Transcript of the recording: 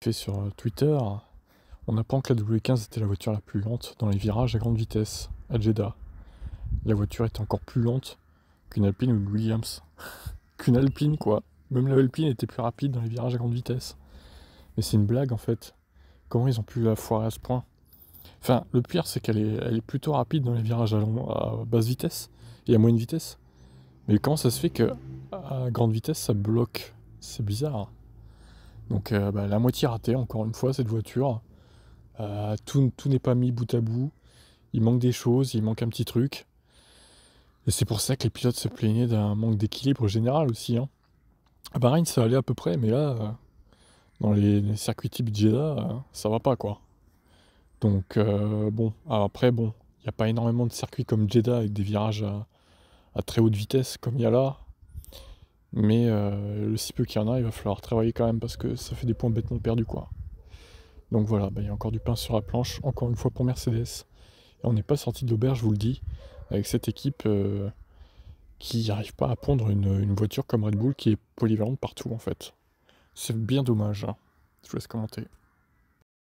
fait sur euh, Twitter, on apprend que la W15 était la voiture la plus lente dans les virages à grande vitesse à Jeddah. La voiture était encore plus lente qu'une Alpine ou une Williams. qu'une Alpine quoi. Même la Alpine était plus rapide dans les virages à grande vitesse. Mais c'est une blague en fait. Comment ils ont pu la foirer à ce point Enfin, le pire c'est qu'elle est, plutôt rapide dans les virages à, à basse vitesse et à moyenne vitesse. Mais comment ça se fait que à grande vitesse ça bloque C'est bizarre. Donc euh, bah, la moitié ratée, encore une fois, cette voiture. Euh, tout, n'est pas mis bout à bout. Il manque des choses, il manque un petit truc. Et c'est pour ça que les pilotes se plaignaient d'un manque d'équilibre général aussi. Hein. À ah Bahreïn, ça allait à peu près, mais là, euh, dans les, circuits type Jeddah, ça va pas quoi. Donc bon, ah, après, bon, il n'y a pas énormément de circuits comme Jeddah avec des virages à, à très haute vitesse comme il y a là. Mais euh, le si peu qu'il y en a, il va falloir travailler quand même parce que ça fait des points bêtement perdus quoi. Donc voilà, bah, il y a encore du pain sur la planche, encore une fois pour Mercedes. Et on n'est pas sorti de l'auberge, je vous le dis, avec cette équipe euh, qui n'arrive pas à pondre une, voiture comme Red Bull qui est polyvalente partout en fait. C'est bien dommage. Hein. Je vous laisse commenter.